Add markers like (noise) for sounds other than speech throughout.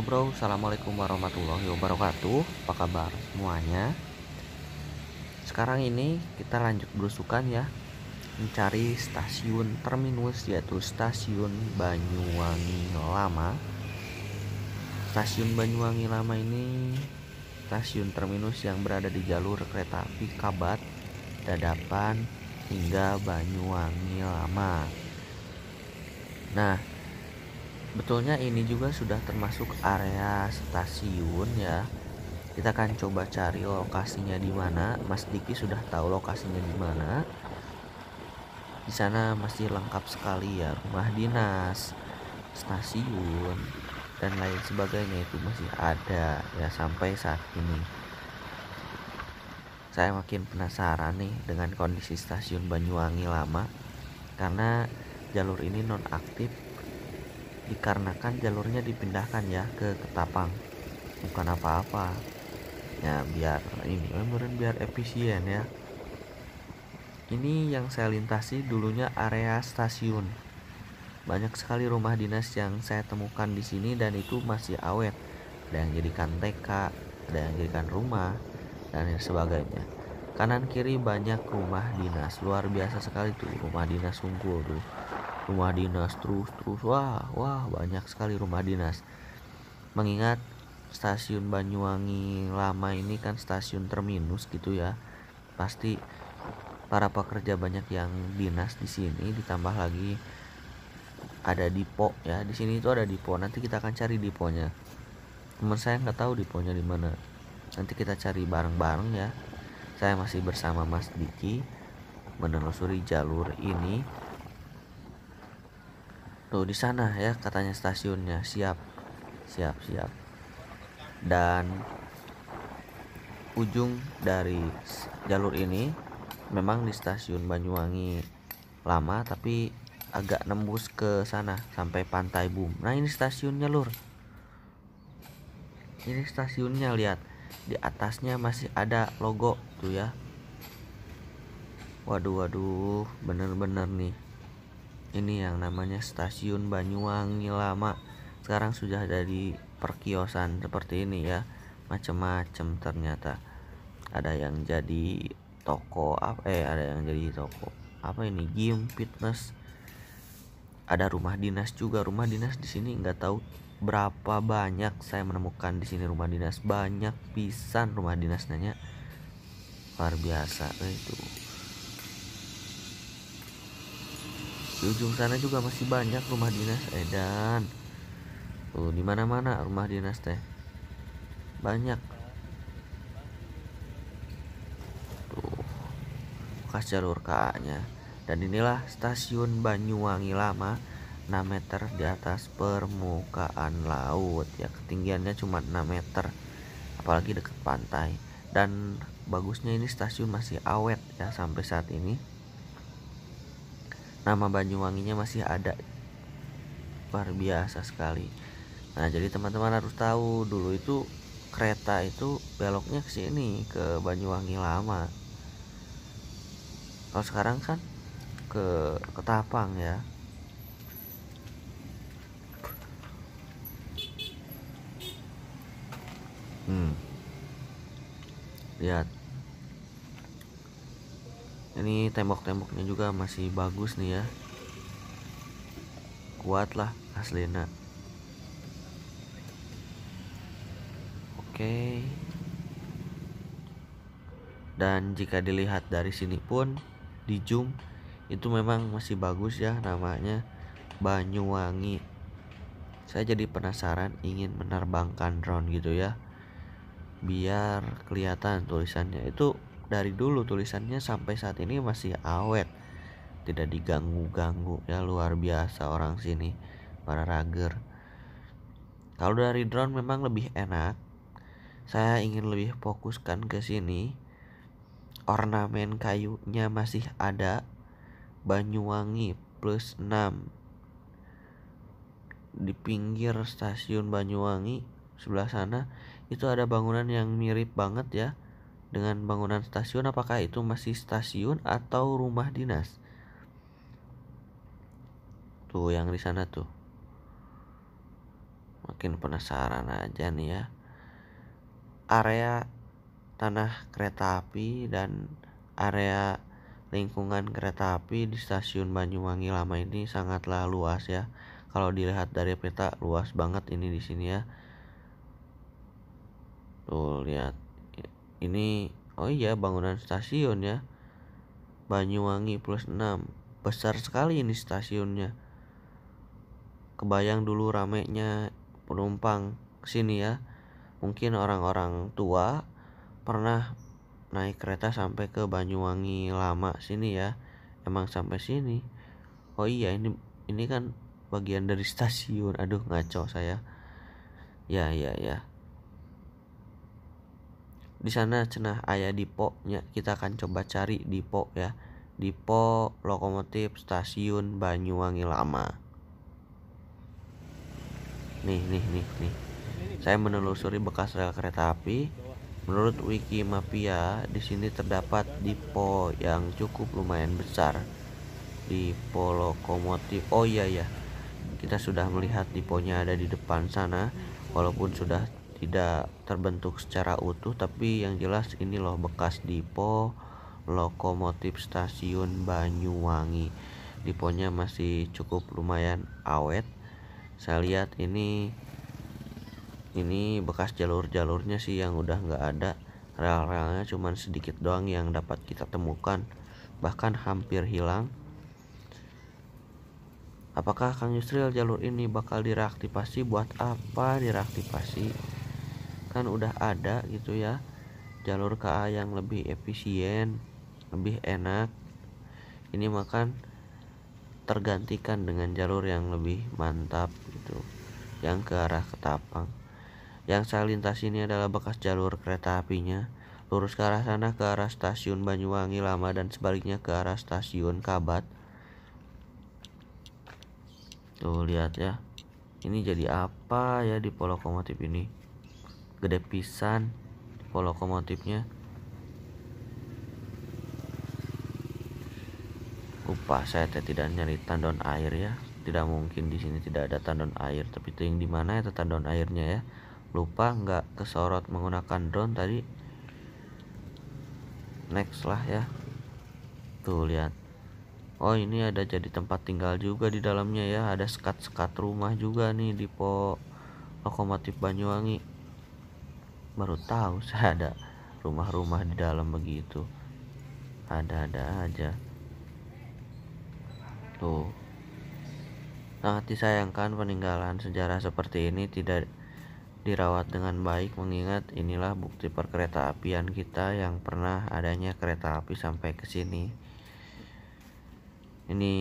bro, assalamualaikum warahmatullahi wabarakatuh. Apa kabar semuanya? Sekarang ini kita lanjut berusukan ya, mencari stasiun terminus yaitu stasiun Banyuwangi Lama. Stasiun Banyuwangi Lama ini stasiun terminus yang berada di jalur kereta api Kabat, Dadapan hingga Banyuwangi Lama. Nah, Betulnya ini juga sudah termasuk area stasiun ya. Kita akan coba cari lokasinya di mana. Mas Diki sudah tahu lokasinya di mana. Di sana masih lengkap sekali ya, rumah dinas, stasiun dan lain sebagainya itu masih ada ya sampai saat ini. Saya makin penasaran nih dengan kondisi stasiun Banyuwangi lama karena jalur ini non aktif dikarenakan jalurnya dipindahkan ya ke Ketapang bukan apa-apa ya biar ini oh, kemudian biar efisien ya ini yang saya lintasi dulunya area stasiun banyak sekali rumah dinas yang saya temukan di sini dan itu masih awet ada yang jadikan TK ada yang jadikan rumah dan lain sebagainya kanan kiri banyak rumah dinas luar biasa sekali tuh rumah dinas sungguh tuh rumah dinas terus terus wah wah banyak sekali rumah dinas mengingat stasiun Banyuwangi lama ini kan stasiun terminus gitu ya pasti para pekerja banyak yang dinas di sini ditambah lagi ada dipo ya di sini itu ada dipo nanti kita akan cari diponya teman saya nggak tahu diponya di mana nanti kita cari bareng-bareng ya saya masih bersama Mas Diki menelusuri jalur ini Tuh di sana ya katanya stasiunnya. Siap. Siap, siap. Dan ujung dari jalur ini memang di stasiun Banyuwangi lama tapi agak nembus ke sana sampai pantai Bum. nah ini stasiunnya lur ini stasiunnya lihat di atasnya masih ada logo tuh ya waduh waduh bener-bener nih ini yang namanya stasiun Banyuwangi lama sekarang sudah ada perkiosan seperti ini ya macam-macam ternyata ada yang jadi toko apa eh ada yang jadi toko apa ini gym fitness ada rumah dinas juga rumah dinas di sini nggak tahu berapa banyak saya menemukan di sini rumah dinas banyak pisan rumah dinas nanya luar biasa nah, itu di ujung sana juga masih banyak rumah dinas edan eh, tuh di mana mana rumah dinas teh banyak tuh bekas jalur KA-nya dan inilah stasiun Banyuwangi lama 6 meter di atas permukaan laut ya ketinggiannya cuma 6 meter apalagi dekat pantai dan bagusnya ini stasiun masih awet ya sampai saat ini nama Banyuwanginya masih ada luar biasa sekali nah jadi teman-teman harus tahu dulu itu kereta itu beloknya ke sini ke Banyuwangi lama kalau sekarang kan ke Ketapang ya hmm lihat ini tembok-temboknya juga masih bagus nih ya kuat lah aslina oke dan jika dilihat dari sini pun di zoom itu memang masih bagus ya namanya Banyuwangi saya jadi penasaran ingin menerbangkan drone gitu ya biar kelihatan tulisannya itu dari dulu tulisannya sampai saat ini masih awet tidak diganggu-ganggu ya luar biasa orang sini para rager kalau dari drone memang lebih enak saya ingin lebih fokuskan ke sini ornamen kayunya masih ada Banyuwangi plus 6 di pinggir stasiun Banyuwangi sebelah sana itu ada bangunan yang mirip banget ya dengan bangunan stasiun apakah itu masih stasiun atau rumah dinas tuh yang di sana tuh makin penasaran aja nih ya area tanah kereta api dan area lingkungan kereta api di stasiun Banyuwangi lama ini sangatlah luas ya kalau dilihat dari peta luas banget ini di sini ya tuh lihat ini oh iya bangunan stasiun ya Banyuwangi plus 6 besar sekali ini stasiunnya kebayang dulu ramenya penumpang sini ya mungkin orang-orang tua pernah naik kereta sampai ke Banyuwangi lama sini ya emang sampai sini oh iya ini ini kan bagian dari stasiun aduh ngaco saya ya ya ya di sana cenah ayah dipo nya kita akan coba cari dipo ya dipo lokomotif stasiun Banyuwangi lama nih nih nih nih saya menelusuri bekas rel kereta api menurut wiki mafia di sini terdapat dipo yang cukup lumayan besar dipo lokomotif oh iya ya kita sudah melihat diponya ada di depan sana walaupun sudah tidak terbentuk secara utuh tapi yang jelas ini loh bekas dipo lokomotif stasiun Banyuwangi diponya masih cukup lumayan awet saya lihat ini ini bekas jalur-jalurnya sih yang udah nggak ada rel-relnya cuman sedikit doang yang dapat kita temukan bahkan hampir hilang apakah Kang Yusril jalur ini bakal direaktivasi buat apa direaktivasi kan udah ada gitu ya jalur KA yang lebih efisien lebih enak ini makan tergantikan dengan jalur yang lebih mantap gitu yang ke arah Ketapang yang saya lintas ini adalah bekas jalur kereta apinya lurus ke arah sana ke arah stasiun Banyuwangi Lama dan sebaliknya ke arah stasiun Kabat tuh lihat ya ini jadi apa ya di polokomotif ini gede pisan lokomotifnya lupa saya teh tidak nyari tandon air ya tidak mungkin di sini tidak ada tandon air tapi itu yang di mana ya tandon airnya ya lupa nggak kesorot menggunakan drone tadi next lah ya tuh lihat oh ini ada jadi tempat tinggal juga di dalamnya ya ada sekat-sekat rumah juga nih di po lokomotif Banyuwangi baru tahu (laughs) saya ada rumah-rumah di dalam begitu ada-ada aja tuh sangat disayangkan peninggalan sejarah seperti ini tidak dirawat dengan baik mengingat inilah bukti perkereta apian kita yang pernah adanya kereta api sampai ke sini ini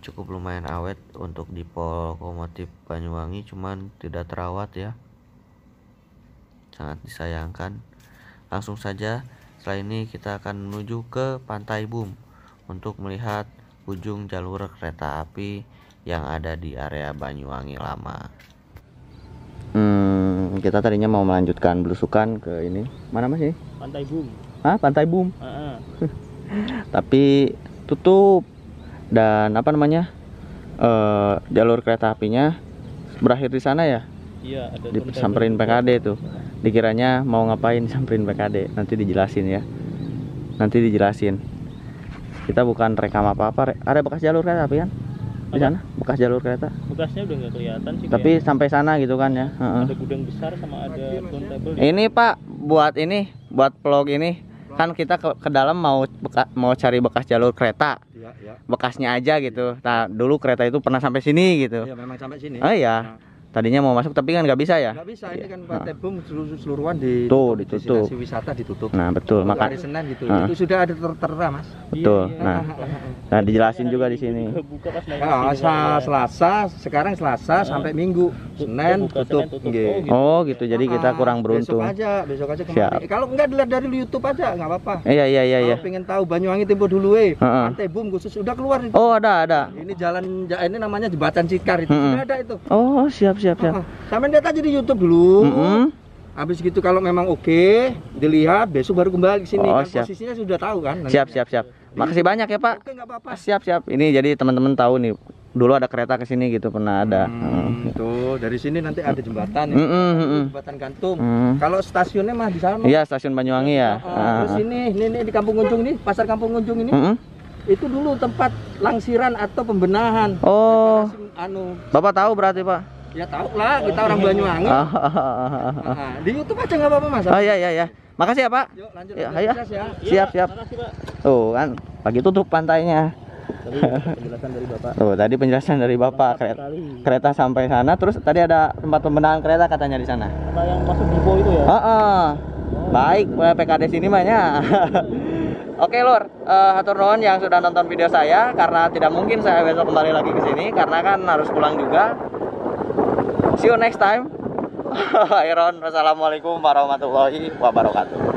cukup lumayan awet untuk di Polkomotif Banyuwangi cuman tidak terawat ya sangat disayangkan. Langsung saja, setelah ini kita akan menuju ke Pantai Bum untuk melihat ujung jalur kereta api yang ada di area Banyuwangi Lama. Hmm, kita tadinya mau melanjutkan belusukan ke ini. Mana masih? Pantai Bum. Ah, Pantai Bum. (laughs) Tapi tutup dan apa namanya? Uh, jalur kereta apinya berakhir di sana ya? Iya, ada disamperin PKD tuh dikiranya mau ngapain samperin BKD nanti dijelasin ya nanti dijelasin kita bukan rekam apa apa ada bekas jalur kereta tapi kan di sana bekas jalur kereta bekasnya udah nggak kelihatan sih tapi kayak sampai sana gitu kan ya ada gudang besar sama ada turntable ini pak buat ini buat vlog ini kan kita ke, ke dalam mau beka, mau cari bekas jalur kereta ya, ya. bekasnya aja gitu nah dulu kereta itu pernah sampai sini gitu ya, memang sampai sini oh iya nah tadinya mau masuk tapi kan nggak bisa ya nggak bisa ini iya. kan Pak Tebung nah. seluruh seluruhan di tuh ditutup wisata ditutup nah betul maka hari Senin gitu nah. itu sudah ada tertera mas betul iya, iya. nah nah dijelasin juga di sini nah, Selasa sekarang Selasa nah. sampai Minggu Senin tutup oh gitu. oh gitu jadi ah, kita kurang beruntung besok aja besok aja kemari kalau nggak dilihat dari YouTube aja nggak apa-apa iya iya iya iya pengen tahu Banyuwangi Timur dulu eh Tebung khusus sudah keluar oh ada ada ini jalan ini namanya jembatan Cikar itu sudah ada itu oh siap siap siap siap. Sampai lihat aja di YouTube dulu. Mm -hmm. Habis gitu kalau memang oke, okay, dilihat besok baru kembali ke sini. Oh, kan Posisinya sudah tahu kan. Nantinya. Siap, ya. siap, siap. Makasih iya. banyak ya, Pak. Oke, gak apa-apa. Siap, siap. Ini jadi teman-teman tahu nih dulu ada kereta ke sini gitu pernah ada. Hmm, hmm. Tuh, dari sini nanti ada jembatan ya. Hmm, hmm, jembatan gantung. Hmm. Kalau stasiunnya mah di sana. Iya, stasiun Banyuwangi ya. Uh, terus ini, ini, di Kampung Unjung nih. Pasar Kampung Unjung ini. Hmm. Itu dulu tempat langsiran atau pembenahan. Oh. Anu. Bapak tahu berarti, Pak? Ya tahu lah, kita orang Banyuwangi. Ah, ah, ah, nah, di YouTube aja nggak apa-apa mas. Oh iya iya iya. Makasih ya Pak. Yuk lanjut. Ya, ayo. Iya. Ya. Siap siap. Makasih, Pak. Tuh kan pagi tutup pantainya. Tadi penjelasan dari Bapak. Tuh, tadi penjelasan dari Bapak kereta, kereta sampai sana terus tadi ada tempat pembenahan kereta katanya di sana. Nah, yang masuk Dipo itu ya? uh Uh Oh, Baik, eh, PKD sini banyak (laughs) Oke lor. uh, eh, hatur nuhun yang sudah nonton video saya karena tidak mungkin saya besok kembali lagi ke sini karena kan harus pulang juga see you next time (laughs) Iron wassalamualaikum warahmatullahi wabarakatuh